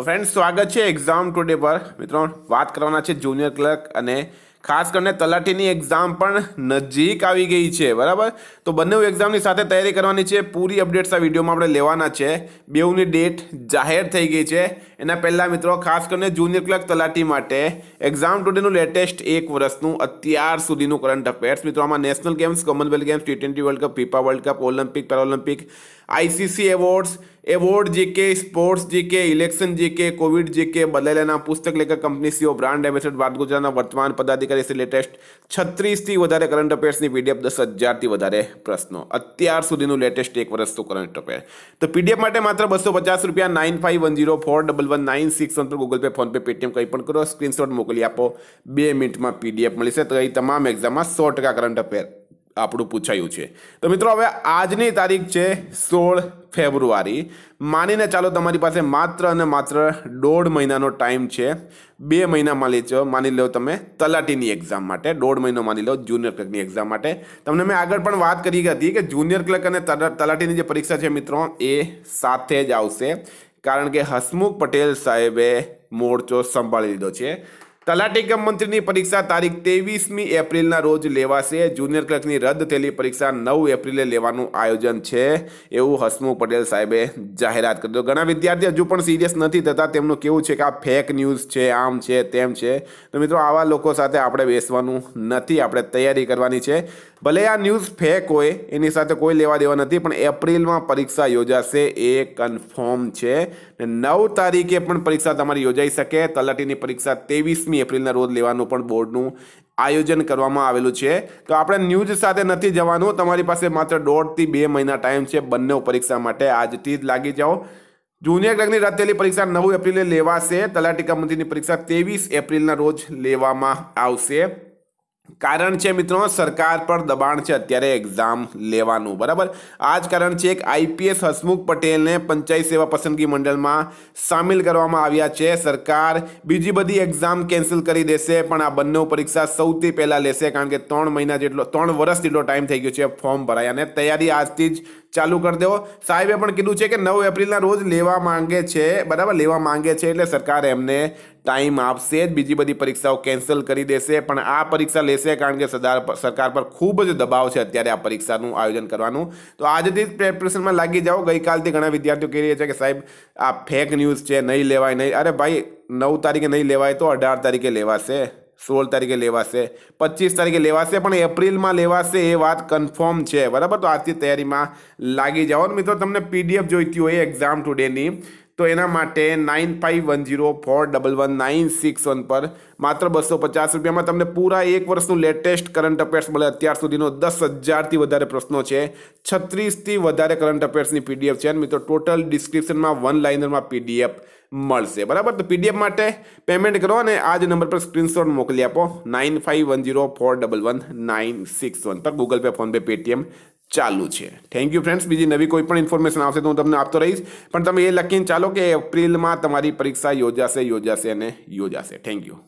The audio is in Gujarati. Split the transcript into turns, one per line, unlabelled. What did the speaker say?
તો ફ્રેન્ડ સ્વાગત છે એક્ઝામ ટુડે પર મિત્રો વાત કરવાના છે જુનિયર ક્લર્ક અને ખાસ કરીને તલાટીની એક્ઝામ પણ નજીક આવી ગઈ છે બરાબર તો બંને એક્ઝામની સાથે તૈયારી કરવાની છે પૂરી અપડેટ્સ આ વિડીયોમાં આપણે લેવાના છે બેઉની ડેટ જાહેર થઈ ગઈ છે એના પહેલાં મિત્રો ખાસ કરીને જુનિયર ક્લર્ક તલાટી માટે એક્ઝામ ટુડેનું લેટેસ્ટ એક વર્ષનું અત્યાર સુધીનું કરંટ અફેર્સ મિત્રો આમાં national games Commonwealth Games T twenty World Cup FIFA World Cup Olympic Paralympic ICC awards award ward GK sports GK election GK COVID GK બદલાયેલાના પુસ્તક લેખક company CEO brand ambassador Bharat ગુજરાતના વર્તમાન પદાધિકારી શ્રી લેટેસ્ટ છત્રીસથી વધારે કરંટ અફેર્સની પીડીએફ દસ હજારથી વધારે પ્રશ્નો અત્યાર સુધીનું લેટેસ્ટ એક વર્ષનું કરંટ અફેર તો પીડીએફ માટે માત્ર બસો પચાસ રૂપિયા nine five one zero four double one nine six one પર ગૂગલ પે ફોનપે પેટીએમ કંઈ પણ કરો સ્ક્રીનશોટ મોકલી આપો બે મિનિટમાં પીડીએફ મળશે તો એ તમામ એક્ઝામમાં સો ટકા કરંટ અફેર આપણું પૂછાયું છે તો મિત્રો હવે આજની તારીખ છે સોળ ફેબ્રુઆરી માનીને ચાલો તમારી પાસે માત્ર અને માત્ર દોઢ મહિનાનો ટાઈમ છે બે મહિના માની લો માની લો તમે તલાટીની એક્ઝામ માટે દોઢ મહિનો માની લો જુનિયર ક્લર્કની એક્ઝામ માટે તમને મેં આગળ પણ વાત કરી હતી કે જુનિયર ક્લર્ક અને તલાટીની જે પરીક્ષા છે મિત્રો એ સાથે જ આવશે કારણ કે હસમુખ પટેલ સાહેબે મોરચો સંભાળી લીધો છે તલાટી તલાટીકમ મંત્રીની પરીક્ષા તારીખ તેવીસમી એપ્રિલના રોજ લેવાશે જુનિયર ક્લર્કની રદ થયેલી પરીક્ષા નવ એપ્રિલે લેવાનું આયોજન છે એવું હસમુખ પટેલ સાહેબે જાહેરાત કરી તો ઘણા વિદ્યાર્થી હજુ પણ સિરિયસ નથી થતા તેમનું કેવું છે કે આ ફેક ન્યૂઝ છે આમ છે તેમ છે તો મિત્રો આવા લોકો સાથે આપણે બેસવાનું નથી આપણે તૈયારી કરવાની છે ભલે આ ન્યૂઝ ફેક હોય એની સાથે કોઈ લેવા દેવા નથી પણ એપ્રિલમાં પરીક્ષા યોજાશે એ કન્ફર્મ છે ને નવ તારીખે પણ પરીક્ષા તમારી યોજાઈ શકે તલાટીની પરીક્ષા ત્રેવીસમી એપ્રિલના રોજ લેવાનું પણ બોર્ડનું આયોજન કરવામાં આવેલું છે તો આપણે ન્યૂઝ સાથે નથી જવાનું તમારી પાસે માત્ર દોઢથી બે મહિના ટાઈમ છે બંને પરીક્ષા માટે આજથી જ લાગી જાઓ જુનિયર ક્લાર્કની રદ થયેલી પરીક્ષા નવ એપ્રિલે લેવાશે તલાટી કમિટીની પરીક્ષા ત્રેવીસ એપ્રિલના રોજ લેવામાં આવશે કારણ છે મિત્રો સરકાર પર દબાણ છે અત્યારે એક્ઝામ લેવાનું બરાબર આ જ કારણ છે એક આઈપીએસ હસમુખ પટેલને પંચાયત સેવા પસંદગી મંડળમાં સામેલ કરવામાં આવ્યા છે સરકાર બીજી બધી એક્ઝામ કેન્સલ કરી દેશે પણ આ બંને પરીક્ષા સૌથી પહેલાં લેશે કારણ કે ત્રણ મહિના જેટલો ત્રણ વર્ષ જેટલો ટાઈમ થઈ ગયો છે ફોર્મ ભરાય અને તૈયારી આજથી જ ચાલુ કરી દેવો સાહેબે પણ કીધું છે કે નવ એપ્રિલના રોજ લેવા માંગે છે બરાબર લેવા માંગે છે એટલે સરકાર એમને ટાઈમ આપશે જ બીજી બધી પરીક્ષાઓ કેન્સલ કરી દેશે પણ આ પરીક્ષા લેશે કારણ કે સરકાર પર ખૂબ જ દબાવ છે અત્યારે આ પરીક્ષાનું આયોજન કરવાનું તો આજથી જ પ્રેપરેશનમાં લાગી જાઓ ગઈકાલથી ઘણા વિદ્યાર્થીઓ કહી રહ્યા છે કે સાહેબ આ ફેક ન્યૂઝ છે નહીં લેવાય નહીં અરે ભાઈ નવ તારીખે નહીં લેવાય તો અઢાર તારીખે લેવાશે સોળ તારીખે લેવાશે પચીસ તારીખે લેવાશે પણ એપ્રિલમાં લેવાશે એ વાત કન્ફર્મ છે બરાબર તો આજથી તૈયારીમાં લાગી જાઓ મિત્રો તમને પીડીએફ જોઈતી હોય એક્ઝામ ટુડેની તો એના માટે nine five one zero four double one nine six one પર માત્ર બસો પચાસ રૂપિયામાં તમને પૂરા એક વર્ષનું લેટેસ્ટ કરંટ અફેર્સ મળે અત્યાર સુધીનો દસ હજારથી વધારે પ્રશ્નો છે છત્રીસથી વધારે કરંટ અફેર્સની પીડીએફ છે મિત્રો ટોટલ ડિસ્ક્રિપ્શનમાં વન લાઇનરમાં પીડીએફ મળશે બરાબર તો પીડીએફ માટે પેમેન્ટ કરો અને આ જ નંબર પર સ્ક્રીનશોટ મોકલી આપો nine five one zero four double one nine six one પર ગૂગલ પે ફોનપે પેટીએમ ચાલુ છે થેન્ક યુ ફ્રેન્ડ્સ બીજી નવી કોઈ પણ ઇન્ફોર્મેશન આવશે તો હું તમને આપતો રહીશ પણ તમે એ લખીને ચાલો કે એપ્રિલમાં તમારી પરીક્ષા યોજાશે યોજાશે અને યોજાશે થેન્ક યુ